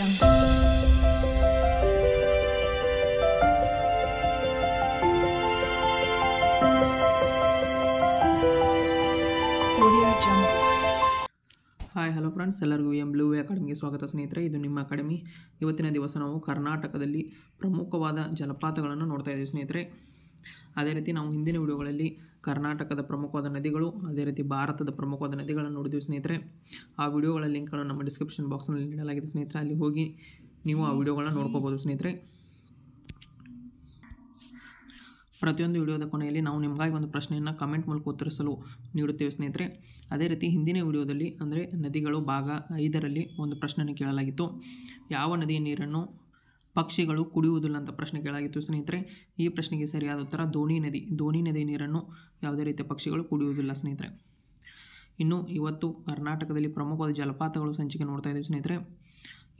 hi hello friends ಎಲ್ಲರಿಗೂ M blue ಅಕಾಡೆಮಿಗೆ ಸ್ವಾಗತ ಸ್ನೇಹಿತರೆ ಇದು ನಿಮ್ಮ ಅಕಾಡೆಮಿ ಇವತ್ತಿನ ದಿವಸ ನಾವು ಕರ್ನಾಟಕದಲ್ಲಿ ಪ್ರಮುಖವಾದ ಜಲಪಾತಗಳನ್ನು ನೋಡ್ತಾ ಇದ್ದೀವಿ ಸ್ನೇಹಿತರೆ ಅದೇ ರೀತಿ ನಾವು ಹಿಂದಿನ ವಿಡಿಯೋಗಳಲ್ಲಿ ಕರ್ನಾಟಕದ ಪ್ರಮುಖವಾದ ನದಿಗಳು ಅದೇ ರೀತಿ ಭಾರತದ ಪ್ರಮುಖವಾದ ನದಿಗಳನ್ನು ನೋಡಿದ್ವಿ ಸ್ನೇಹಿತರೆ ಆ ವಿಡಿಯೋಗಳ ಲಿಂಕ್ಗಳನ್ನು ನಮ್ಮ ಡಿಸ್ಕ್ರಿಪ್ಷನ್ ಬಾಕ್ಸ್ನಲ್ಲಿ ನೀಡಲಾಗಿದೆ ಸ್ನೇಹಿತರೆ ಅಲ್ಲಿ ಹೋಗಿ ನೀವು ಆ ವಿಡಿಯೋಗಳನ್ನ ನೋಡ್ಕೋಬೋದು ಸ್ನೇಹಿತರೆ ಪ್ರತಿಯೊಂದು ವಿಡಿಯೋದ ಕೊನೆಯಲ್ಲಿ ನಾವು ನಿಮಗಾಗಿ ಒಂದು ಪ್ರಶ್ನೆಯನ್ನು ಕಮೆಂಟ್ ಮೂಲಕ ಉತ್ತರಿಸಲು ನೀಡುತ್ತೇವೆ ಸ್ನೇಹಿತರೆ ಅದೇ ರೀತಿ ಹಿಂದಿನ ವಿಡಿಯೋದಲ್ಲಿ ಅಂದರೆ ನದಿಗಳು ಭಾಗ ಐದರಲ್ಲಿ ಒಂದು ಪ್ರಶ್ನೆಯನ್ನು ಕೇಳಲಾಗಿತ್ತು ಯಾವ ನದಿಯ ನೀರನ್ನು ಪಕ್ಷಿಗಳು ಕುಡಿಯುವುದಿಲ್ಲ ಅಂತ ಪ್ರಶ್ನೆ ಕೇಳಾಗಿತ್ತು ಸ್ನೇಹಿತರೆ ಈ ಪ್ರಶ್ನೆಗೆ ಸರಿಯಾದ ಉತ್ತರ ದೋಣಿ ನದಿ ದೋಣಿ ನದಿ ನೀರನ್ನು ಯಾವುದೇ ರೀತಿಯ ಪಕ್ಷಿಗಳು ಕುಡಿಯುವುದಿಲ್ಲ ಸ್ನೇಹಿತರೆ ಇನ್ನು ಇವತ್ತು ಕರ್ನಾಟಕದಲ್ಲಿ ಪ್ರಮುಖವಾದ ಜಲಪಾತಗಳು ಸಂಚಿಕೆ ನೋಡ್ತಾ ಇದ್ದೀವಿ ಸ್ನೇಹಿತರೆ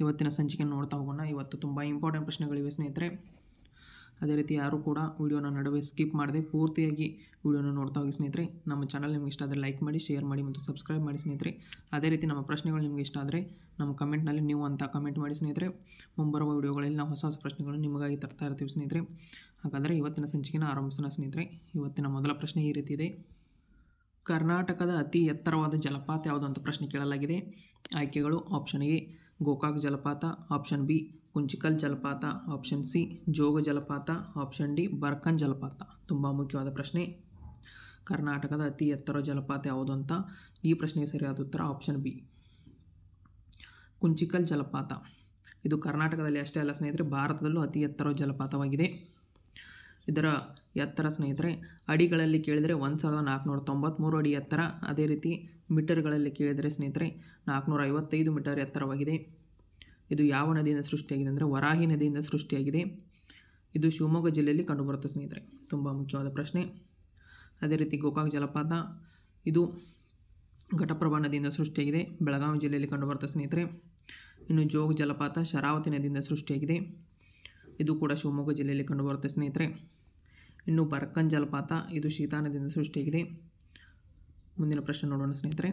ಇವತ್ತಿನ ಸಂಚಿಕೆ ನೋಡ್ತಾ ಹೋಗೋಣ ಇವತ್ತು ತುಂಬ ಇಂಪಾರ್ಟೆಂಟ್ ಪ್ರಶ್ನೆಗಳಿವೆ ಸ್ನೇಹಿತರೆ ಅದೇ ರೀತಿ ಯಾರೂ ಕೂಡ ವೀಡಿಯೋನ ನಡುವೆ ಸ್ಕಿಪ್ ಮಾಡದೆ ಪೂರ್ತಿಯಾಗಿ ವೀಡಿಯೋನ ನೋಡ್ತಾ ಹೋಗಿ ಸ್ನೇಹಿತರೆ ನಮ್ಮ ಚಾನಲ್ ನಿಮ್ಗೆ ಇಷ್ಟ ಆದರೆ ಲೈಕ್ ಮಾಡಿ ಶೇರ್ ಮಾಡಿ ಮತ್ತು ಸಬ್ಸ್ಕ್ರೈಬ್ ಮಾಡಿ ಸ್ನೇಹಿತರೆ ಅದೇ ರೀತಿ ನಮ್ಮ ಪ್ರಶ್ನೆಗಳು ನಿಮಗೆ ಇಷ್ಟ ಆದರೆ ನಮ್ಮ ಕಮೆಂಟ್ನಲ್ಲಿ ನೀವು ಅಂತ ಕಮೆಂಟ್ ಮಾಡಿ ಸ್ನೇಹಿತರೆ ಮುಂಬರುವ ವೀಡಿಯೋಗಳಲ್ಲಿ ನಾವು ಹೊಸ ಹೊಸ ಪ್ರಶ್ನೆಗಳನ್ನು ನಿಮಗಾಗಿ ತರ್ತಾ ಇರ್ತೀವಿ ಸ್ನೇಹಿತರೆ ಹಾಗಾದರೆ ಇವತ್ತಿನ ಸಂಚಿಕೆನ ಆರಂಭಿಸೋಣ ಸ್ನೇಹಿತರೆ ಇವತ್ತಿನ ಮೊದಲ ಪ್ರಶ್ನೆ ಈ ರೀತಿ ಇದೆ ಕರ್ನಾಟಕದ ಅತಿ ಎತ್ತರವಾದ ಜಲಪಾತ ಯಾವುದು ಅಂತ ಪ್ರಶ್ನೆ ಕೇಳಲಾಗಿದೆ ಆಯ್ಕೆಗಳು ಆಪ್ಷನ್ ಎ ಗೋಕಾಕ್ ಜಲಪಾತ ಆಪ್ಷನ್ ಬಿ ಕುಂಚಿಕಲ್ ಜಲಪಾತ ಆಪ್ಷನ್ ಸಿ ಜೋಗ ಜಲಪಾತ ಆಪ್ಷನ್ ಡಿ ಬರ್ಕನ್ ಜಲಪಾತ ತುಂಬ ಮುಖ್ಯವಾದ ಪ್ರಶ್ನೆ ಕರ್ನಾಟಕದ ಅತಿ ಎತ್ತರ ಜಲಪಾತ ಯಾವುದು ಅಂತ ಈ ಪ್ರಶ್ನೆಗೆ ಸರಿಯಾದ ಉತ್ತರ ಆಪ್ಷನ್ ಬಿ ಕುಂಚಿಕಲ್ ಜಲಪಾತ ಇದು ಕರ್ನಾಟಕದಲ್ಲಿ ಅಷ್ಟೇ ಅಲ್ಲ ಸ್ನೇಹಿತರೆ ಭಾರತದಲ್ಲೂ ಅತಿ ಎತ್ತರ ಜಲಪಾತವಾಗಿದೆ ಇದರ ಎತ್ತರ ಸ್ನೇಹಿತರೆ ಅಡಿಗಳಲ್ಲಿ ಕೇಳಿದರೆ ಒಂದು ಸಾವಿರದ ನಾಲ್ಕುನೂರ ತೊಂಬತ್ತ್ಮೂರು ಅಡಿ ಎತ್ತರ ಅದೇ ರೀತಿ ಮೀಟರ್ಗಳಲ್ಲಿ ಕೇಳಿದರೆ ಸ್ನೇಹಿತರೆ ನಾಲ್ಕುನೂರ ಐವತ್ತೈದು ಮೀಟರ್ ಎತ್ತರವಾಗಿದೆ ಇದು ಯಾವ ನದಿಯಿಂದ ಸೃಷ್ಟಿಯಾಗಿದೆ ಅಂದರೆ ವರಾಹಿ ನದಿಯಿಂದ ಸೃಷ್ಟಿಯಾಗಿದೆ ಇದು ಶಿವಮೊಗ್ಗ ಜಿಲ್ಲೆಯಲ್ಲಿ ಕಂಡುಬರುತ್ತೆ ಸ್ನೇಹಿತರೆ ತುಂಬ ಮುಖ್ಯವಾದ ಪ್ರಶ್ನೆ ಅದೇ ರೀತಿ ಗೋಕಾಕ್ ಜಲಪಾತ ಇದು ಘಟಪ್ರಭಾ ನದಿಯಿಂದ ಸೃಷ್ಟಿಯಾಗಿದೆ ಬೆಳಗಾವಿ ಜಿಲ್ಲೆಯಲ್ಲಿ ಕಂಡುಬರುತ್ತೆ ಸ್ನೇಹಿತರೆ ಇನ್ನು ಜೋಗ ಜಲಪಾತ ಶರಾವತಿ ನದಿಯಿಂದ ಸೃಷ್ಟಿಯಾಗಿದೆ ಇದು ಕೂಡ ಶಿವಮೊಗ್ಗ ಜಿಲ್ಲೆಯಲ್ಲಿ ಕಂಡುಬರುತ್ತೆ ಸ್ನೇಹಿತರೆ ಇನ್ನು ಬರ್ಕನ್ ಜಲಪಾತ ಇದು ಶೀತಾ ನದಿಯಿಂದ ಸೃಷ್ಟಿಯಾಗಿದೆ ಮುಂದಿನ ಪ್ರಶ್ನೆ ನೋಡೋಣ ಸ್ನೇಹಿತರೆ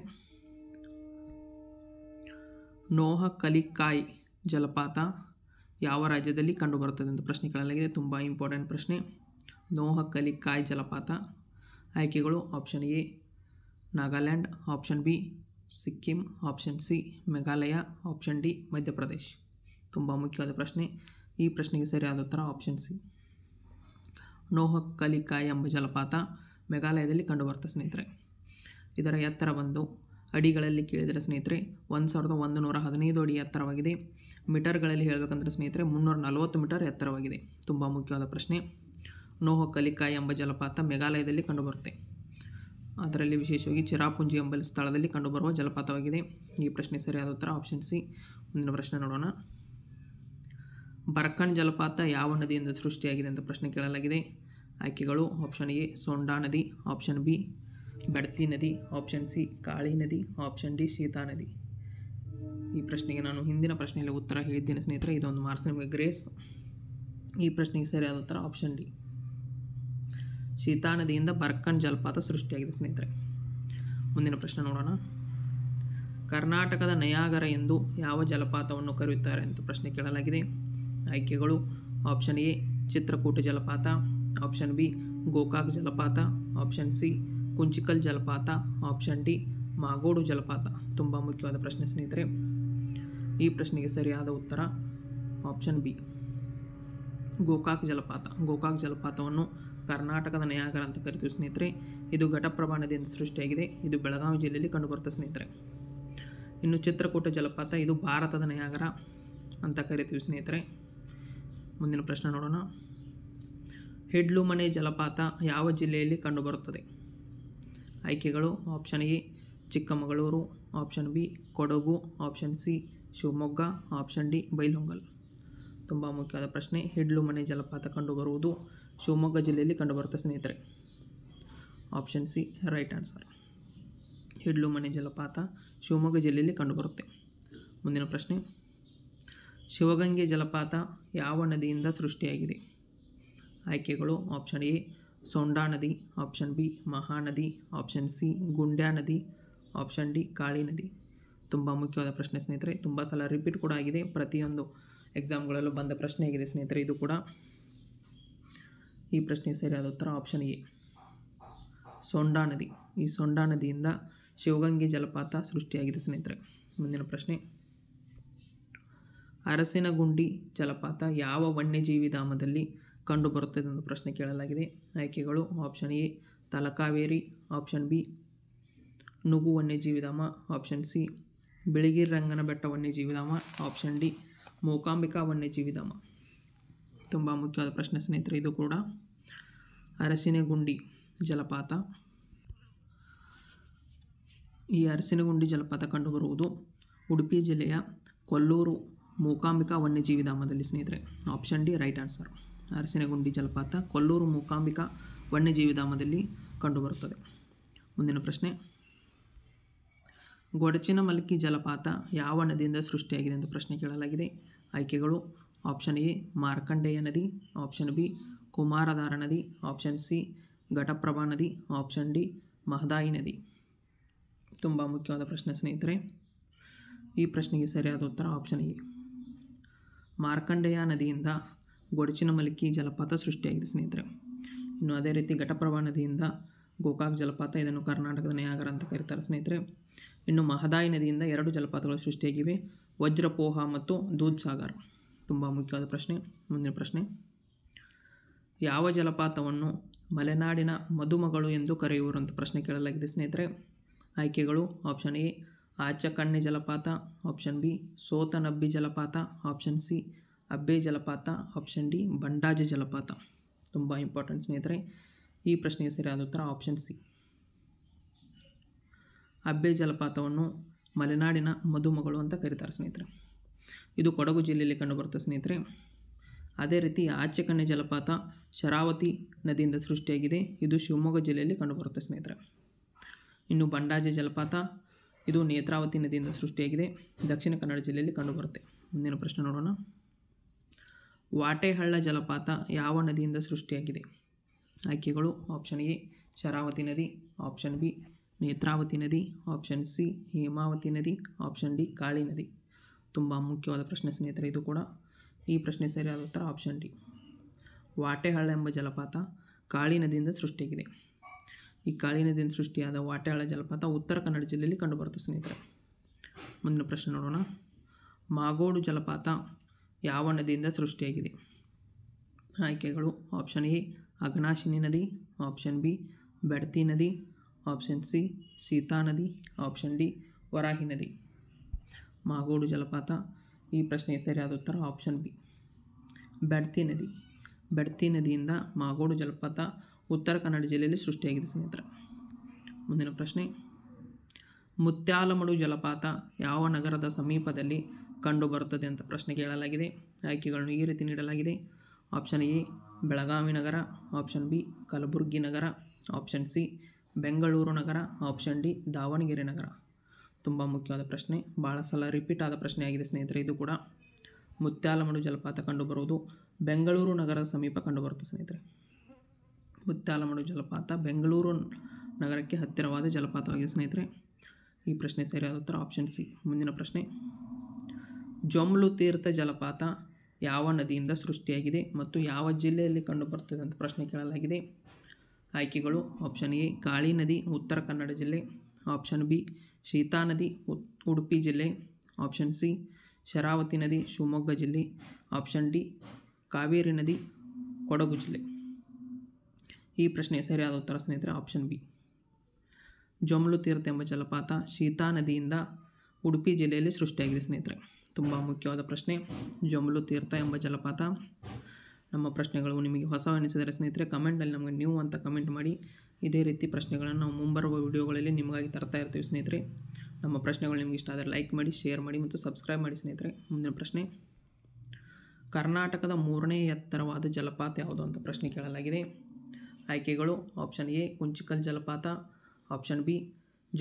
ನೋಹ ಕಲಿಕಾಯಿ ಜಲಪಾತ ಯಾವ ರಾಜ್ಯದಲ್ಲಿ ಕಂಡುಬರುತ್ತದೆ ಅಂತ ಪ್ರಶ್ನೆ ಕೇಳಲಾಗಿದೆ ತುಂಬ ಇಂಪಾರ್ಟೆಂಟ್ ಪ್ರಶ್ನೆ ನೋಹಕ್ಕಲಿಕಾಯಿ ಜಲಪಾತ ಆಯ್ಕೆಗಳು option A Nagaland option B Sikkim option C Meghalaya option D Madhya Pradesh ತುಂಬ ಮುಖ್ಯವಾದ ಪ್ರಶ್ನೆ ಈ ಪ್ರಶ್ನೆಗೆ ಸರಿಯಾದ ಉತ್ತರ ಆಪ್ಷನ್ ಸಿ ನೋಹಕ್ಕಲಿಕಾಯಿ ಎಂಬ ಜಲಪಾತ ಮೇಘಾಲಯದಲ್ಲಿ ಕಂಡುಬರುತ್ತೆ ಸ್ನೇಹಿತರೆ ಇದರ ಎತ್ತರ ಬಂದು ಅಡಿಗಳಲ್ಲಿ ಕೇಳಿದರೆ ಸ್ನೇಹಿತರೆ ಒಂದು ಸಾವಿರದ ಒಂದು ನೂರ ಹದಿನೈದು ಅಡಿ ಎತ್ತರವಾಗಿದೆ ಮೀಟರ್ಗಳಲ್ಲಿ ಹೇಳಬೇಕಂದ್ರೆ ಸ್ನೇಹಿತರೆ ಮುನ್ನೂರ ನಲವತ್ತು ಮೀಟರ್ ಎತ್ತರವಾಗಿದೆ ತುಂಬ ಮುಖ್ಯವಾದ ಪ್ರಶ್ನೆ ನೋಹೋ ಕಲಿಕಾ ಎಂಬ ಜಲಪಾತ ಮೇಘಾಲಯದಲ್ಲಿ ಕಂಡುಬರುತ್ತೆ ಅದರಲ್ಲಿ ವಿಶೇಷವಾಗಿ ಚಿರಾಪುಂಜಿ ಎಂಬ ಸ್ಥಳದಲ್ಲಿ ಕಂಡುಬರುವ ಜಲಪಾತವಾಗಿದೆ ಈ ಪ್ರಶ್ನೆ ಸರಿಯಾದ ಉತ್ತರ ಆಪ್ಷನ್ ಸಿ ಮುಂದಿನ ಪ್ರಶ್ನೆ ನೋಡೋಣ ಬರ್ಕಣ್ ಜಲಪಾತ ಯಾವ ನದಿಯಿಂದ ಸೃಷ್ಟಿಯಾಗಿದೆ ಅಂತ ಪ್ರಶ್ನೆ ಕೇಳಲಾಗಿದೆ ಆಯ್ಕೆಗಳು ಆಪ್ಷನ್ ಎ ಸೋಂಡಾ ನದಿ ಆಪ್ಷನ್ ಬಿ ಬಡ್ತಿ ನದಿ ಆಪ್ಷನ್ ಸಿ ಕಾಳಿ ನದಿ ಆಪ್ಷನ್ ಡಿ ಶೀತಾ ನದಿ ಈ ಪ್ರಶ್ನೆಗೆ ನಾನು ಹಿಂದಿನ ಪ್ರಶ್ನೆಯಲ್ಲಿ ಉತ್ತರ ಹೇಳಿದ್ದೇನೆ ಸ್ನೇಹಿತರೆ ಇದೊಂದು ಮಾರ್ಕ್ಸ್ ನಿಮಗೆ ಗ್ರೇಸ್ ಈ ಪ್ರಶ್ನೆಗೆ ಸರಿಯಾದ ಉತ್ತರ ಆಪ್ಷನ್ ಡಿ ಶೀತಾ ನದಿಯಿಂದ ಬರ್ಕನ್ ಜಲಪಾತ ಸೃಷ್ಟಿಯಾಗಿದೆ ಸ್ನೇಹಿತರೆ ಮುಂದಿನ ಪ್ರಶ್ನೆ ನೋಡೋಣ ಕರ್ನಾಟಕದ ನಯಾಗರ ಎಂದು ಯಾವ ಜಲಪಾತವನ್ನು ಕರೆಯುತ್ತಾರೆ ಅಂತ ಪ್ರಶ್ನೆ ಕೇಳಲಾಗಿದೆ ಆಯ್ಕೆಗಳು ಆಪ್ಷನ್ ಎ ಚಿತ್ರಕೂಟ ಜಲಪಾತ ಆಪ್ಷನ್ ಬಿ ಗೋಕಾಕ್ ಜಲಪಾತ ಆಪ್ಷನ್ ಸಿ ಕುಂಚಿಕಲ್ ಜಲಪಾತ ಆಪ್ಷನ್ ಡಿ ಮಾಗೋಡು ಜಲಪಾತ ತುಂಬ ಮುಖ್ಯವಾದ ಪ್ರಶ್ನೆ ಸ್ನೇಹಿತರೆ ಈ ಪ್ರಶ್ನೆಗೆ ಸರಿಯಾದ ಉತ್ತರ ಆಪ್ಷನ್ ಬಿ ಗೋಕಾಕ್ ಜಲಪಾತ ಗೋಕಾಕ್ ಜಲಪಾತವನ್ನು ಕರ್ನಾಟಕದ ನಯಾಗರ ಅಂತ ಕರಿತೀವಿ ಸ್ನೇಹಿತರೆ ಇದು ಘಟಪ್ರಮಾಣದಿಂದ ಸೃಷ್ಟಿಯಾಗಿದೆ ಇದು ಬೆಳಗಾವಿ ಜಿಲ್ಲೆಯಲ್ಲಿ ಕಂಡುಬರುತ್ತೆ ಸ್ನೇಹಿತರೆ ಇನ್ನು ಚಿತ್ರಕೂಟ ಜಲಪಾತ ಇದು ಭಾರತದ ನಯಾಗರ ಅಂತ ಕರಿತೀವಿ ಸ್ನೇಹಿತರೆ ಮುಂದಿನ ಪ್ರಶ್ನೆ ನೋಡೋಣ ಹೆಡ್ಲುಮನೆ ಜಲಪಾತ ಯಾವ ಜಿಲ್ಲೆಯಲ್ಲಿ ಕಂಡುಬರುತ್ತದೆ ಆಯ್ಕೆಗಳು option A Chikkamagaluru option B Kodagu option C Shivamogga option D Bailhongal ತುಂಬ ಮುಖ್ಯವಾದ ಪ್ರಶ್ನೆ ಹಿಡ್ಲು ಮನೆ ಜಲಪಾತ ಕಂಡುಬರುವುದು ಶಿವಮೊಗ್ಗ ಜಿಲ್ಲೆಯಲ್ಲಿ ಕಂಡುಬರುತ್ತೆ ಸ್ನೇಹಿತರೆ option C right answer Hidlu Mane ಜಲಪಾತ ಶಿವಮೊಗ್ಗ ಜಿಲ್ಲೆಯಲ್ಲಿ ಕಂಡುಬರುತ್ತೆ ಮುಂದಿನ ಪ್ರಶ್ನೆ ಶಿವಗಂಗೆ ಜಲಪಾತ ಯಾವ ನದಿಯಿಂದ ಸೃಷ್ಟಿಯಾಗಿದೆ ಆಯ್ಕೆಗಳು ಆಪ್ಷನ್ ಎ ಸೊಂಡಾ ನದಿ option B Mahanadi option C Gundya ನದಿ ಆಪ್ಷನ್ ಡಿ ಕಾಳಿ ನದಿ ತುಂಬ ಮುಖ್ಯವಾದ ಪ್ರಶ್ನೆ ಸ್ನೇಹಿತರೆ ತುಂಬ ಸಲ ರಿಪೀಟ್ ಕೂಡ ಆಗಿದೆ ಪ್ರತಿಯೊಂದು ಎಕ್ಸಾಮ್ಗಳಲ್ಲೂ ಬಂದ ಪ್ರಶ್ನೆ ಆಗಿದೆ ಸ್ನೇಹಿತರೆ ಇದು ಕೂಡ ಈ ಪ್ರಶ್ನೆ ಸರಿಯಾದ ಉತ್ತರ ಆಪ್ಷನ್ ಎ ಸೊಂಡಾ ನದಿ ಈ ಸೊಂಡಾ ನದಿಯಿಂದ ಶಿವಗಂಗೆ ಜಲಪಾತ ಸೃಷ್ಟಿಯಾಗಿದೆ ಸ್ನೇಹಿತರೆ ಮುಂದಿನ ಪ್ರಶ್ನೆ ಅರಸಿನಗುಂಡಿ ಜಲಪಾತ ಯಾವ ವನ್ಯಜೀವಿ ಧಾಮದಲ್ಲಿ ಕಂಡುಬರುತ್ತದೆ ಎಂದು ಪ್ರಶ್ನೆ ಕೇಳಲಾಗಿದೆ ಆಯ್ಕೆಗಳು option A Talakaveri option B Nugu ವನ್ಯಜೀವಿಧಾಮ ಆಪ್ಷನ್ ಸಿ ಬಿಳಿಗಿರಿ ರಂಗನ ಬೆಟ್ಟ ವನ್ಯಜೀವಿಧಾಮ ಆಪ್ಷನ್ ಡಿ ಮೂಕಾಂಬಿಕಾ ವನ್ಯಜೀವಿಧಾಮ ತುಂಬ ಮುಖ್ಯವಾದ ಪ್ರಶ್ನೆ ಸ್ನೇಹಿತರೆ ಇದು ಕೂಡ ಗುಂಡಿ ಜಲಪಾತ ಈ ಗುಂಡಿ ಜಲಪಾತ ಕಂಡುಬರುವುದು ಉಡುಪಿ ಜಿಲ್ಲೆಯ ಕೊಲ್ಲೂರು ಮೂಕಾಂಬಿಕಾ ವನ್ಯಜೀವಿಧಾಮದಲ್ಲಿ ಸ್ನೇಹಿತರೆ option D right answer Arasinagundi ಜಲಪಾತ ಕೊಲ್ಲೂರು ಮೂಕಾಂಬಿಕಾ ವನ್ಯಜೀವಿಧಾಮದಲ್ಲಿ ಕಂಡುಬರುತ್ತದೆ ಮುಂದಿನ ಪ್ರಶ್ನೆ ಗೊಡಚಿನ ಮಲ್ಕಿ ಜಲಪಾತ ಯಾವ ನದಿಯಿಂದ ಸೃಷ್ಟಿಯಾಗಿದೆ ಎಂದು ಪ್ರಶ್ನೆ ಕೇಳಲಾಗಿದೆ ಆಯ್ಕೆಗಳು ಆಪ್ಷನ್ ಎ ಮಾರ್ಕಂಡೇಯ ನದಿ ಆಪ್ಷನ್ ಬಿ ಕುಮಾರಧಾರ ನದಿ ಆಪ್ಷನ್ ಸಿ ಘಟಪ್ರಭಾ ನದಿ ಆಪ್ಷನ್ ಡಿ ಮಹದಾಯಿ ನದಿ ತುಂಬ ಮುಖ್ಯವಾದ ಪ್ರಶ್ನೆ ಸ್ನೇಹಿತರೆ ಈ ಪ್ರಶ್ನೆಗೆ ಸರಿಯಾದ ಉತ್ತರ ಆಪ್ಷನ್ ಎ ಮಾರ್ಕಂಡೇಯ ನದಿಯಿಂದ ಮಲಕಿ ಜಲಪಾತ ಸೃಷ್ಟಿಯಾಗಿದೆ ಸ್ನೇಹಿತರೆ ಇನ್ನು ಅದೇ ರೀತಿ ಘಟಪ್ರಭಾ ನದಿಯಿಂದ ಗೋಕಾಕ್ ಜಲಪಾತ ಇದನ್ನು ಕರ್ನಾಟಕದ ನಯಾಗರ ಅಂತ ಕರೀತಾರೆ ಸ್ನೇಹಿತರೆ ಇನ್ನು ಮಹದಾಯಿ ನದಿಯಿಂದ ಎರಡು ಜಲಪಾತಗಳು ಸೃಷ್ಟಿಯಾಗಿವೆ ವಜ್ರಪೋಹ ಮತ್ತು ದೂಧ್ ಸಾಗರ್ ತುಂಬ ಮುಖ್ಯವಾದ ಪ್ರಶ್ನೆ ಮುಂದಿನ ಪ್ರಶ್ನೆ ಯಾವ ಜಲಪಾತವನ್ನು ಮಲೆನಾಡಿನ ಮದುಮಗಳು ಎಂದು ಕರೆಯುವರು ಅಂತ ಪ್ರಶ್ನೆ ಕೇಳಲಾಗಿದೆ ಸ್ನೇಹಿತರೆ ಆಯ್ಕೆಗಳು ಆಪ್ಷನ್ ಎ ಆಚಕಣ್ಣೆ ಜಲಪಾತ ಆಪ್ಷನ್ ಬಿ ಸೋತನಬ್ಬಿ ಜಲಪಾತ ಆಪ್ಷನ್ ಸಿ ಅಬ್ಬೆ ಜಲಪಾತ ಆಪ್ಷನ್ ಡಿ ಬಂಡಾಜ ಜಲಪಾತ ತುಂಬ ಇಂಪಾರ್ಟೆಂಟ್ ಸ್ನೇಹಿತರೆ ಈ ಪ್ರಶ್ನೆಗೆ ಸರಿಯಾದ ಉತ್ತರ ಆಪ್ಷನ್ ಸಿ ಅಬ್ಬೆ ಜಲಪಾತವನ್ನು ಮಲೆನಾಡಿನ ಮದುಮಗಳು ಅಂತ ಕರೀತಾರೆ ಸ್ನೇಹಿತರೆ ಇದು ಕೊಡಗು ಜಿಲ್ಲೆಯಲ್ಲಿ ಕಂಡುಬರುತ್ತೆ ಸ್ನೇಹಿತರೆ ಅದೇ ರೀತಿ ಆಚೆಕಣ್ಣೆ ಜಲಪಾತ ಶರಾವತಿ ನದಿಯಿಂದ ಸೃಷ್ಟಿಯಾಗಿದೆ ಇದು ಶಿವಮೊಗ್ಗ ಜಿಲ್ಲೆಯಲ್ಲಿ ಕಂಡುಬರುತ್ತೆ ಸ್ನೇಹಿತರೆ ಇನ್ನು ಬಂಡಾಜ ಜಲಪಾತ ಇದು ನೇತ್ರಾವತಿ ನದಿಯಿಂದ ಸೃಷ್ಟಿಯಾಗಿದೆ ದಕ್ಷಿಣ ಕನ್ನಡ ಜಿಲ್ಲೆಯಲ್ಲಿ ಕಂಡುಬರುತ್ತೆ ಮುಂದಿನ ಪ್ರಶ್ನೆ ನೋಡೋಣ ವಾಟೆಹಳ್ಳ ಜಲಪಾತ ಯಾವ ನದಿಯಿಂದ ಸೃಷ್ಟಿಯಾಗಿದೆ ಆಯ್ಕೆಗಳು ಆಪ್ಷನ್ ಎ ಶರಾವತಿ ನದಿ ಆಪ್ಷನ್ ಬಿ ನೇತ್ರಾವತಿ ನದಿ ಆಪ್ಷನ್ ಸಿ ಹೇಮಾವತಿ ನದಿ ಆಪ್ಷನ್ ಡಿ ಕಾಳಿ ನದಿ ತುಂಬ ಮುಖ್ಯವಾದ ಪ್ರಶ್ನೆ ಸ್ನೇಹಿತರೆ ಇದು ಕೂಡ ಈ ಪ್ರಶ್ನೆ ಸರಿಯಾದ ಉತ್ತರ ಆಪ್ಷನ್ ಡಿ ವಾಟೆಹಳ್ಳ ಎಂಬ ಜಲಪಾತ ಕಾಳಿ ನದಿಯಿಂದ ಸೃಷ್ಟಿಯಾಗಿದೆ ಈ ಕಾಳಿ ನದಿಯಿಂದ ಸೃಷ್ಟಿಯಾದ ವಾಟೆಹಳ್ಳ ಜಲಪಾತ ಉತ್ತರ ಕನ್ನಡ ಜಿಲ್ಲೆಯಲ್ಲಿ ಕಂಡುಬರುತ್ತೆ ಸ್ನೇಹಿತರೆ ಮುಂದಿನ ಪ್ರಶ್ನೆ ನೋಡೋಣ ಮಾಗೋಡು ಜಲಪಾತ ಯಾವ ನದಿಯಿಂದ ಸೃಷ್ಟಿಯಾಗಿದೆ ಆಯ್ಕೆಗಳು ಆಪ್ಷನ್ ಎ ಅಗ್ನಾಶಿನಿ ನದಿ ಆಪ್ಷನ್ ಬಿ ಬೆಡ್ತಿ ನದಿ ಆಪ್ಷನ್ ಸಿ ಸೀತಾ ನದಿ ಆಪ್ಷನ್ ಡಿ ವರಾಹಿ ನದಿ ಮಾಗೋಡು ಜಲಪಾತ ಈ ಪ್ರಶ್ನೆಗೆ ಸರಿಯಾದ ಉತ್ತರ ಆಪ್ಷನ್ ಬಿ ಬೆಡ್ತಿ ನದಿ ಬೆಡ್ತಿ ನದಿಯಿಂದ ಮಾಗೋಡು ಜಲಪಾತ ಉತ್ತರ ಕನ್ನಡ ಜಿಲ್ಲೆಯಲ್ಲಿ ಸೃಷ್ಟಿಯಾಗಿದೆ ಸ್ನೇಹಿತರೆ ಮುಂದಿನ ಪ್ರಶ್ನೆ ಮುತ್ಯಾಲಮಡು ಜಲಪಾತ ಯಾವ ನಗರದ ಸಮೀಪದಲ್ಲಿ ಕಂಡುಬರುತ್ತದೆ ಅಂತ ಪ್ರಶ್ನೆ ಕೇಳಲಾಗಿದೆ ಆಯ್ಕೆಗಳನ್ನು ಈ ರೀತಿ ನೀಡಲಾಗಿದೆ ಆಪ್ಷನ್ ಎ ಬೆಳಗಾವಿ ನಗರ ಆಪ್ಷನ್ ಬಿ ಕಲಬುರಗಿ ನಗರ ಆಪ್ಷನ್ ಸಿ ಬೆಂಗಳೂರು ನಗರ ಆಪ್ಷನ್ ಡಿ ದಾವಣಗೆರೆ ನಗರ ತುಂಬ ಮುಖ್ಯವಾದ ಪ್ರಶ್ನೆ ಭಾಳ ಸಲ ರಿಪೀಟ್ ಆದ ಪ್ರಶ್ನೆ ಆಗಿದೆ ಸ್ನೇಹಿತರೆ ಇದು ಕೂಡ ಮುತ್ಯಾಲಮಡು ಜಲಪಾತ ಕಂಡುಬರುವುದು ಬೆಂಗಳೂರು ನಗರದ ಸಮೀಪ ಕಂಡುಬರುತ್ತೆ ಸ್ನೇಹಿತರೆ ಮುತ್ಯಾಲಮಡು ಜಲಪಾತ ಬೆಂಗಳೂರು ನಗರಕ್ಕೆ ಹತ್ತಿರವಾದ ಜಲಪಾತವಾಗಿದೆ ಸ್ನೇಹಿತರೆ ಈ ಪ್ರಶ್ನೆ ಸರಿಯಾದ ಉತ್ತರ ಆಪ್ಷನ್ ಸಿ ಮುಂದಿನ ಪ್ರಶ್ನೆ ಜೊಮ್ಲು ತೀರ್ಥ ಜಲಪಾತ ಯಾವ ನದಿಯಿಂದ ಸೃಷ್ಟಿಯಾಗಿದೆ ಮತ್ತು ಯಾವ ಜಿಲ್ಲೆಯಲ್ಲಿ ಕಂಡುಬರುತ್ತದೆ ಅಂತ ಪ್ರಶ್ನೆ ಕೇಳಲಾಗಿದೆ ಆಯ್ಕೆಗಳು ಆಪ್ಷನ್ ಎ ಕಾಳಿ ನದಿ ಉತ್ತರ ಕನ್ನಡ ಜಿಲ್ಲೆ ಆಪ್ಷನ್ ಬಿ ಶೀತಾ ನದಿ ಉಡುಪಿ ಜಿಲ್ಲೆ ಆಪ್ಷನ್ ಸಿ ಶರಾವತಿ ನದಿ ಶಿವಮೊಗ್ಗ ಜಿಲ್ಲೆ ಆಪ್ಷನ್ ಡಿ ಕಾವೇರಿ ನದಿ ಕೊಡಗು ಜಿಲ್ಲೆ ಈ ಪ್ರಶ್ನೆ ಸರಿಯಾದ ಉತ್ತರ ಸ್ನೇಹಿತರೆ ಆಪ್ಷನ್ ಬಿ ಜೊಮ್ಲು ತೀರ್ಥ ಎಂಬ ಜಲಪಾತ ಶೀತಾ ನದಿಯಿಂದ ಉಡುಪಿ ಜಿಲ್ಲೆಯಲ್ಲಿ ಸೃಷ್ಟಿಯಾಗಿದೆ ಸ್ನೇಹಿತರೆ ತುಂಬ ಮುಖ್ಯವಾದ ಪ್ರಶ್ನೆ ಜಮಲು ತೀರ್ಥ ಎಂಬ ಜಲಪಾತ ನಮ್ಮ ಪ್ರಶ್ನೆಗಳು ನಿಮಗೆ ಹೊಸ ಅನಿಸಿದರೆ ಸ್ನೇಹಿತರೆ ಕಮೆಂಟಲ್ಲಿ ನಮಗೆ ನೀವು ಅಂತ ಕಮೆಂಟ್ ಮಾಡಿ ಇದೇ ರೀತಿ ಪ್ರಶ್ನೆಗಳನ್ನು ನಾವು ಮುಂಬರುವ ವಿಡಿಯೋಗಳಲ್ಲಿ ನಿಮಗಾಗಿ ತರ್ತಾ ಇರ್ತೀವಿ ಸ್ನೇಹಿತರೆ ನಮ್ಮ ಪ್ರಶ್ನೆಗಳು ನಿಮಗೆ ಇಷ್ಟ ಆದರೆ ಲೈಕ್ ಮಾಡಿ ಶೇರ್ ಮಾಡಿ ಮತ್ತು ಸಬ್ಸ್ಕ್ರೈಬ್ ಮಾಡಿ ಸ್ನೇಹಿತರೆ ಮುಂದಿನ ಪ್ರಶ್ನೆ ಕರ್ನಾಟಕದ ಮೂರನೇ ಎತ್ತರವಾದ ಜಲಪಾತ ಯಾವುದು ಅಂತ ಪ್ರಶ್ನೆ ಕೇಳಲಾಗಿದೆ ಆಯ್ಕೆಗಳು ಆಪ್ಷನ್ ಎ ಕುಂಚಿಕಲ್ ಜಲಪಾತ ಆಪ್ಷನ್ ಬಿ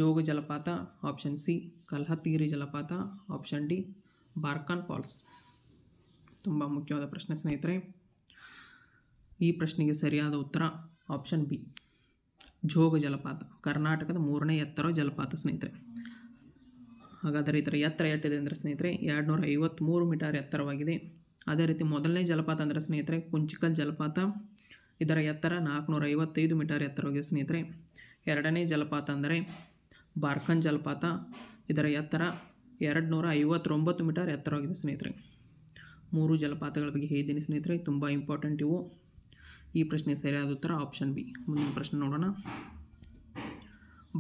ಜೋಗ ಜಲಪಾತ ಆಪ್ಷನ್ ಸಿ ಕಲ್ಹತೀರಿ ಜಲಪಾತ ಆಪ್ಷನ್ ಡಿ ಬಾರ್ಕಾನ್ ಫಾಲ್ಸ್ ತುಂಬ ಮುಖ್ಯವಾದ ಪ್ರಶ್ನೆ ಸ್ನೇಹಿತರೆ ಈ ಪ್ರಶ್ನೆಗೆ ಸರಿಯಾದ ಉತ್ತರ ಆಪ್ಷನ್ ಬಿ ಜೋಗ ಜಲಪಾತ ಕರ್ನಾಟಕದ ಮೂರನೇ ಎತ್ತರ ಜಲಪಾತ ಸ್ನೇಹಿತರೆ ಹಾಗಾದರೆ ಇದರ ಎತ್ತರ ಎಟ್ಟಿದೆ ಅಂದರೆ ಸ್ನೇಹಿತರೆ ಎರಡು ಐವತ್ತ್ಮೂರು ಮೀಟರ್ ಎತ್ತರವಾಗಿದೆ ಅದೇ ರೀತಿ ಮೊದಲನೇ ಜಲಪಾತ ಅಂದರೆ ಸ್ನೇಹಿತರೆ ಕುಂಚಿಕಲ್ ಜಲಪಾತ ಇದರ ಎತ್ತರ ನಾಲ್ಕುನೂರ ಐವತ್ತೈದು ಮೀಟರ್ ಎತ್ತರವಾಗಿದೆ ಸ್ನೇಹಿತರೆ ಎರಡನೇ ಜಲಪಾತ ಅಂದರೆ ಬಾರ್ಕನ್ ಜಲಪಾತ ಇದರ ಎತ್ತರ ಎರಡು ನೂರ ಐವತ್ತೊಂಬತ್ತು ಮೀಟರ್ ಎತ್ತರವಾಗಿದೆ ಸ್ನೇಹಿತರೆ ಮೂರು ಜಲಪಾತಗಳ ಬಗ್ಗೆ ಹೇಳಿದ್ದೀನಿ ಸ್ನೇಹಿತರೆ ತುಂಬ ಇಂಪಾರ್ಟೆಂಟ್ ಇವು ಈ ಪ್ರಶ್ನೆ ಸರಿಯಾದ ಉತ್ತರ ಆಪ್ಷನ್ ಬಿ ಮುಂದಿನ ಪ್ರಶ್ನೆ ನೋಡೋಣ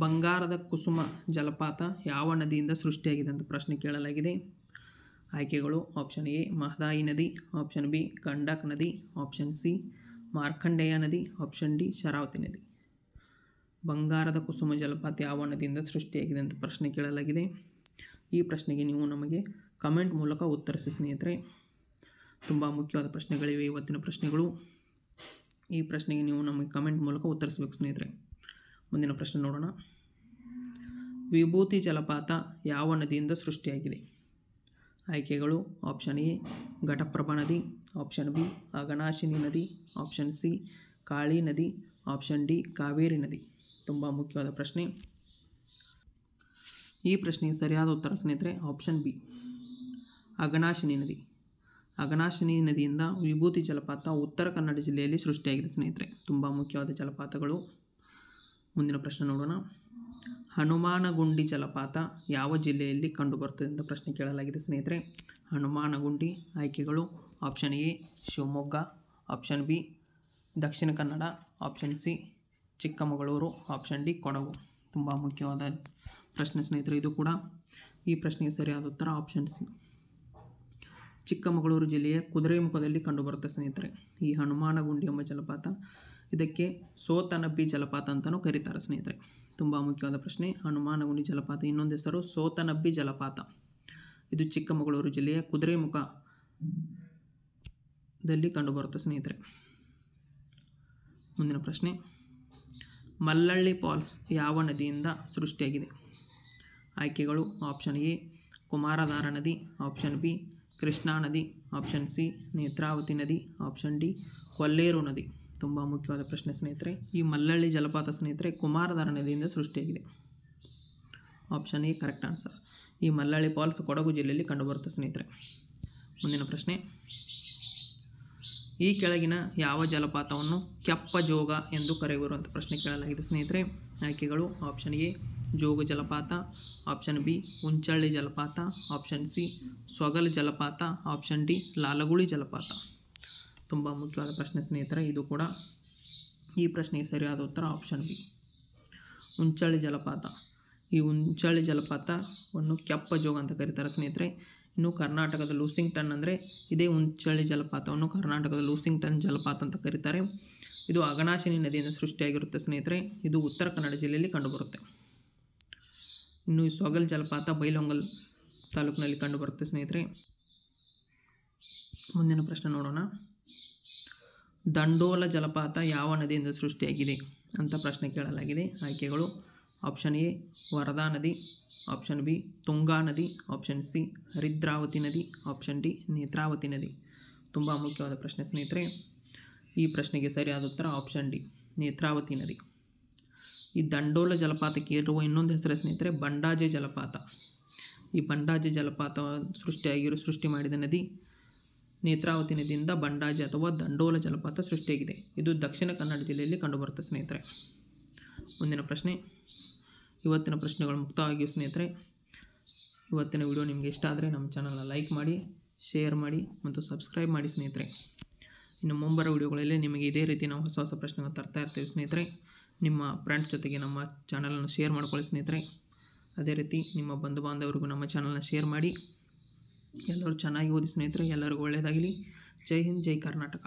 ಬಂಗಾರದ ಕುಸುಮ ಜಲಪಾತ ಯಾವ ನದಿಯಿಂದ ಸೃಷ್ಟಿಯಾಗಿದೆ ಅಂತ ಪ್ರಶ್ನೆ ಕೇಳಲಾಗಿದೆ ಆಯ್ಕೆಗಳು ಆಪ್ಷನ್ ಎ ಮಹದಾಯಿ ನದಿ ಆಪ್ಷನ್ ಬಿ ಗಂಡಕ್ ನದಿ ಆಪ್ಷನ್ ಸಿ ಮಾರ್ಕಂಡೇಯ ನದಿ ಆಪ್ಷನ್ ಡಿ ಶರಾವತಿ ನದಿ ಬಂಗಾರದ ಕುಸುಮ ಜಲಪಾತ ಯಾವ ನದಿಯಿಂದ ಸೃಷ್ಟಿಯಾಗಿದೆ ಅಂತ ಪ್ರಶ್ನೆ ಕೇಳಲಾಗಿದೆ ಈ ಪ್ರಶ್ನೆಗೆ ನೀವು ನಮಗೆ ಕಮೆಂಟ್ ಮೂಲಕ ಉತ್ತರಿಸಿ ಸ್ನೇಹಿತರೆ ತುಂಬ ಮುಖ್ಯವಾದ ಪ್ರಶ್ನೆಗಳಿವೆ ಇವತ್ತಿನ ಪ್ರಶ್ನೆಗಳು ಈ ಪ್ರಶ್ನೆಗೆ ನೀವು ನಮಗೆ ಕಮೆಂಟ್ ಮೂಲಕ ಉತ್ತರಿಸಬೇಕು ಸ್ನೇಹಿತರೆ ಮುಂದಿನ ಪ್ರಶ್ನೆ ನೋಡೋಣ ವಿಭೂತಿ ಜಲಪಾತ ಯಾವ ನದಿಯಿಂದ ಸೃಷ್ಟಿಯಾಗಿದೆ ಆಯ್ಕೆಗಳು ಆಪ್ಷನ್ ಎ ಘಟಪ್ರಭಾ ನದಿ ಆಪ್ಷನ್ ಬಿ ಅಗನಾಶಿನಿ ನದಿ ಆಪ್ಷನ್ ಸಿ ಕಾಳಿ ನದಿ ಆಪ್ಷನ್ ಡಿ ಕಾವೇರಿ ನದಿ ತುಂಬ ಮುಖ್ಯವಾದ ಪ್ರಶ್ನೆ ಈ ಪ್ರಶ್ನೆಗೆ ಸರಿಯಾದ ಉತ್ತರ ಸ್ನೇಹಿತರೆ ಆಪ್ಷನ್ ಬಿ ಅಗನಾಶಿನಿ ನದಿ ಅಗನಾಶಿನಿ ನದಿಯಿಂದ ವಿಭೂತಿ ಜಲಪಾತ ಉತ್ತರ ಕನ್ನಡ ಜಿಲ್ಲೆಯಲ್ಲಿ ಸೃಷ್ಟಿಯಾಗಿದೆ ಸ್ನೇಹಿತರೆ ತುಂಬ ಮುಖ್ಯವಾದ ಜಲಪಾತಗಳು ಮುಂದಿನ ಪ್ರಶ್ನೆ ನೋಡೋಣ ಹನುಮಾನಗುಂಡಿ ಜಲಪಾತ ಯಾವ ಜಿಲ್ಲೆಯಲ್ಲಿ ಕಂಡುಬರುತ್ತದೆ ಎಂದು ಪ್ರಶ್ನೆ ಕೇಳಲಾಗಿದೆ ಸ್ನೇಹಿತರೆ ಹನುಮಾನಗುಂಡಿ ಆಯ್ಕೆಗಳು option A Shivamogga option B Dakshina Kannada option C Chikkamagaluru option D Kodagu ತುಂಬ ಮುಖ್ಯವಾದ ಪ್ರಶ್ನೆ ಸ್ನೇಹಿತರೆ ಇದು ಕೂಡ ಈ ಪ್ರಶ್ನೆಗೆ ಸರಿಯಾದ ಉತ್ತರ ಆಪ್ಷನ್ ಸಿ ಚಿಕ್ಕಮಗಳೂರು ಜಿಲ್ಲೆಯ ಕುದುರೆಮುಖದಲ್ಲಿ ಕಂಡುಬರುತ್ತೆ ಸ್ನೇಹಿತರೆ ಈ ಹನುಮಾನಗುಂಡಿ ಎಂಬ ಜಲಪಾತ ಇದಕ್ಕೆ ಸೋತನಬ್ಬಿ ಜಲಪಾತ ಅಂತಲೂ ಕರೀತಾರೆ ಸ್ನೇಹಿತರೆ ತುಂಬ ಮುಖ್ಯವಾದ ಪ್ರಶ್ನೆ ಹನುಮಾನಗುಂಡಿ ಜಲಪಾತ ಇನ್ನೊಂದು ಹೆಸರು ಸೋತನಬ್ಬಿ ಜಲಪಾತ ಇದು ಚಿಕ್ಕಮಗಳೂರು ಜಿಲ್ಲೆಯ ಕುದುರೆಮುಖದಲ್ಲಿ ಕಂಡುಬರುತ್ತೆ ಸ್ನೇಹಿತರೆ ಮುಂದಿನ ಪ್ರಶ್ನೆ ಮಲ್ಲಳ್ಳಿ ಫಾಲ್ಸ್ ಯಾವ ನದಿಯಿಂದ ಸೃಷ್ಟಿಯಾಗಿದೆ ಆಯ್ಕೆಗಳು ಆಪ್ಷನ್ ಎ ಕುಮಾರಧಾರ ನದಿ ಆಪ್ಷನ್ ಬಿ ಕೃಷ್ಣಾ ನದಿ ಆಪ್ಷನ್ ಸಿ ನೇತ್ರಾವತಿ ನದಿ ಆಪ್ಷನ್ ಡಿ ಕೊಲ್ಲೇರು ನದಿ ತುಂಬ ಮುಖ್ಯವಾದ ಪ್ರಶ್ನೆ ಸ್ನೇಹಿತರೆ ಈ ಮಲ್ಲಳ್ಳಿ ಜಲಪಾತ ಸ್ನೇಹಿತರೆ ಕುಮಾರಧಾರ ನದಿಯಿಂದ ಸೃಷ್ಟಿಯಾಗಿದೆ ಆಪ್ಷನ್ ಎ ಕರೆಕ್ಟ್ ಆನ್ಸರ್ ಈ ಮಲ್ಲಳ್ಳಿ ಫಾಲ್ಸ್ ಕೊಡಗು ಜಿಲ್ಲೆಯಲ್ಲಿ ಕಂಡುಬರುತ್ತೆ ಸ್ನೇಹಿತರೆ ಮುಂದಿನ ಪ್ರಶ್ನೆ ಈ ಕೆಳಗಿನ ಯಾವ ಜಲಪಾತವನ್ನು ಕೆಪ್ಪ ಜೋಗ ಎಂದು ಕರೆಯುವಂಥ ಪ್ರಶ್ನೆ ಕೇಳಲಾಗಿದೆ ಸ್ನೇಹಿತರೆ ಆಯ್ಕೆಗಳು ಆಪ್ಷನ್ ಎ ಜೋಗ ಜಲಪಾತ ಆಪ್ಷನ್ ಬಿ ಉಂಚಳ್ಳಿ ಜಲಪಾತ ಆಪ್ಷನ್ ಸಿ ಸೊಗಲ್ ಜಲಪಾತ ಆಪ್ಷನ್ ಡಿ ಲಾಲಗುಳಿ ಜಲಪಾತ ತುಂಬ ಮುಖ್ಯವಾದ ಪ್ರಶ್ನೆ ಸ್ನೇಹಿತರೆ ಇದು ಕೂಡ ಈ ಪ್ರಶ್ನೆಗೆ ಸರಿಯಾದ ಉತ್ತರ ಆಪ್ಷನ್ ಬಿ ಉಂಚಳ್ಳಿ ಜಲಪಾತ ಈ ಉಂಚಳ್ಳಿ ಜಲಪಾತವನ್ನು ಕೆಪ್ಪ ಜೋಗ ಅಂತ ಕರೀತಾರೆ ಸ್ನೇಹಿತರೆ ಇನ್ನು ಕರ್ನಾಟಕದ ಲೂಸಿಂಗ್ಟನ್ ಅಂದರೆ ಇದೇ ಉಂಚಳ್ಳಿ ಜಲಪಾತವನ್ನು ಕರ್ನಾಟಕದ ಲೂಸಿಂಗ್ಟನ್ ಜಲಪಾತ ಅಂತ ಕರೀತಾರೆ ಇದು ಅಗನಾಶಿನಿ ನದಿಯಿಂದ ಸೃಷ್ಟಿಯಾಗಿರುತ್ತೆ ಸ್ನೇಹಿತರೆ ಇದು ಉತ್ತರ ಕನ್ನಡ ಜಿಲ್ಲೆಯಲ್ಲಿ ಕಂಡುಬರುತ್ತೆ ಇನ್ನು ಸೊಗಲ್ ಜಲಪಾತ ಬೈಲೊಂಗಲ್ ತಾಲೂಕಿನಲ್ಲಿ ಕಂಡುಬರುತ್ತೆ ಸ್ನೇಹಿತರೆ ಮುಂದಿನ ಪ್ರಶ್ನೆ ನೋಡೋಣ ದಂಡೋಲ ಜಲಪಾತ ಯಾವ ನದಿಯಿಂದ ಸೃಷ್ಟಿಯಾಗಿದೆ ಅಂತ ಪ್ರಶ್ನೆ ಕೇಳಲಾಗಿದೆ ಆಯ್ಕೆಗಳು ಆಪ್ಷನ್ ಎ ವರದಾ ನದಿ ಆಪ್ಷನ್ ಬಿ ತುಂಗಾ ನದಿ ಆಪ್ಷನ್ ಸಿ ಹರಿದ್ರಾವತಿ ನದಿ ಆಪ್ಷನ್ ಡಿ ನೇತ್ರಾವತಿ ನದಿ ತುಂಬ ಮುಖ್ಯವಾದ ಪ್ರಶ್ನೆ ಸ್ನೇಹಿತರೆ ಈ ಪ್ರಶ್ನೆಗೆ ಸರಿಯಾದ ಉತ್ತರ ಆಪ್ಷನ್ ಡಿ ನೇತ್ರಾವತಿ ನದಿ ಈ ದಂಡೋಲ ಜಲಪಾತಕ್ಕೆ ಇರುವ ಇನ್ನೊಂದು ಹೆಸರು ಸ್ನೇಹಿತರೆ ಬಂಡಾಜೆ ಜಲಪಾತ ಈ ಬಂಡಾಜೆ ಜಲಪಾತ ಸೃಷ್ಟಿಯಾಗಿರೋ ಸೃಷ್ಟಿ ಮಾಡಿದ ನದಿ ನೇತ್ರಾವತಿ ನದಿಯಿಂದ ಬಂಡಾಜೆ ಅಥವಾ ದಂಡೋಲ ಜಲಪಾತ ಸೃಷ್ಟಿಯಾಗಿದೆ ಇದು ದಕ್ಷಿಣ ಕನ್ನಡ ಜಿಲ್ಲೆಯಲ್ಲಿ ಕಂಡುಬರುತ್ತೆ ಸ್ನೇಹಿತರೆ ಮುಂದಿನ ಪ್ರಶ್ನೆ ಇವತ್ತಿನ ಪ್ರಶ್ನೆಗಳು ಮುಕ್ತವಾಗಿವೆ ಸ್ನೇಹಿತರೆ ಇವತ್ತಿನ ವಿಡಿಯೋ ನಿಮಗೆ ಇಷ್ಟ ಆದರೆ ನಮ್ಮ ಚಾನಲ್ನ ಲೈಕ್ ಮಾಡಿ ಶೇರ್ ಮಾಡಿ ಮತ್ತು ಸಬ್ಸ್ಕ್ರೈಬ್ ಮಾಡಿ ಸ್ನೇಹಿತರೆ ಇನ್ನು ಮುಂಬರೋ ವಿಡಿಯೋಗಳಲ್ಲಿ ನಿಮಗೆ ಇದೇ ರೀತಿ ನಾವು ಹೊಸ ಹೊಸ ಪ್ರಶ್ನೆಗಳು ತರ್ತಾ ಇರ್ತೀವಿ ಸ್ನೇಹಿತರೆ ನಿಮ್ಮ ಫ್ರೆಂಡ್ಸ್ ಜೊತೆಗೆ ನಮ್ಮ ಚಾನಲನ್ನು ಶೇರ್ ಮಾಡ್ಕೊಳ್ಳಿ ಸ್ನೇಹಿತರೆ ಅದೇ ರೀತಿ ನಿಮ್ಮ ಬಂಧು ಬಾಂಧವರಿಗೂ ನಮ್ಮ ಚಾನಲ್ನ ಶೇರ್ ಮಾಡಿ ಎಲ್ಲರೂ ಚೆನ್ನಾಗಿ ಓದಿ ಸ್ನೇಹಿತರೆ ಎಲ್ಲರಿಗೂ ಒಳ್ಳೆಯದಾಗಲಿ ಜೈ ಹಿಂದ್ ಜೈ ಕರ್ನಾಟಕ